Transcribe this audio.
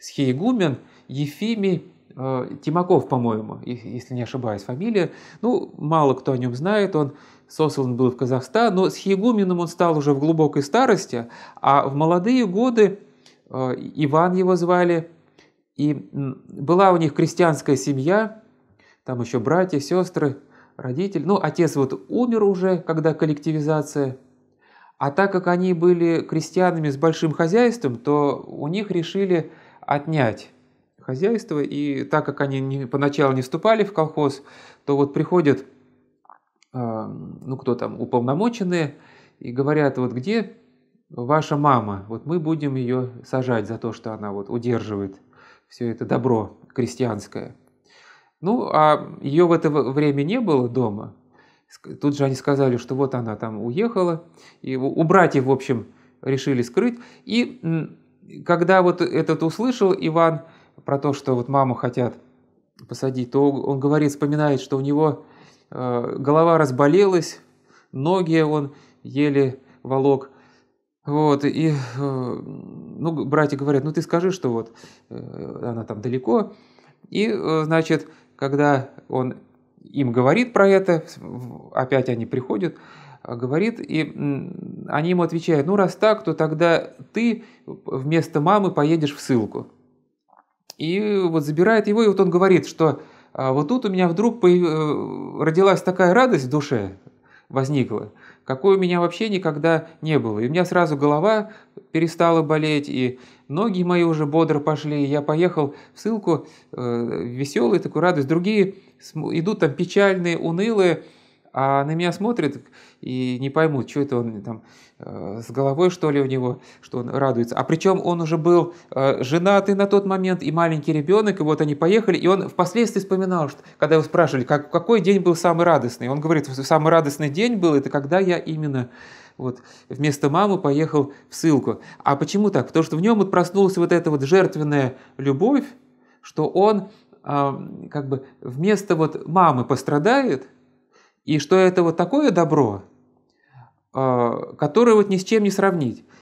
схиегумен Ефимий э, Тимаков, по-моему, если не ошибаюсь, фамилия. Ну, мало кто о нем знает, он сослан был в Казахстан, но с Хегуменом он стал уже в глубокой старости, а в молодые годы э, Иван его звали, и была у них крестьянская семья, там еще братья, сестры, родители. Ну, отец вот умер уже, когда коллективизация. А так как они были крестьянами с большим хозяйством, то у них решили отнять хозяйство. И так как они не, поначалу не вступали в колхоз, то вот приходят, эм, ну кто там, уполномоченные, и говорят, вот где ваша мама, вот мы будем ее сажать за то, что она вот удерживает все это добро крестьянское. Ну, а ее в это время не было дома. Тут же они сказали, что вот она там уехала. И убрать их в общем, решили скрыть. И когда вот этот услышал Иван про то, что вот маму хотят посадить, то он говорит, вспоминает, что у него э, голова разболелась, ноги он еле волок. Вот, и, э, ну, братья говорят, ну ты скажи, что вот э, она там далеко. И, значит, когда он им говорит про это, опять они приходят, а, говорит, и они ему отвечают, ну раз так, то тогда ты вместо мамы поедешь в ссылку. И вот забирает его, и вот он говорит, что «А вот тут у меня вдруг э, родилась такая радость в душе, возникла, какой у меня вообще никогда не было. И у меня сразу голова перестала болеть, и Ноги мои уже бодро пошли, я поехал в ссылку, э, веселый, такой радость. Другие идут там печальные, унылые, а на меня смотрит и не поймут, что это он там э, с головой, что ли, у него, что он радуется. А причем он уже был э, женатый на тот момент и маленький ребенок, и вот они поехали, и он впоследствии вспоминал, что, когда его спрашивали, как, какой день был самый радостный, он говорит, самый радостный день был, это когда я именно вот, вместо мамы поехал в ссылку. А почему так? Потому что в нем вот проснулась вот эта вот жертвенная любовь, что он э, как бы вместо вот мамы пострадает – и что это вот такое добро, а, которое вот ни с чем не сравнить.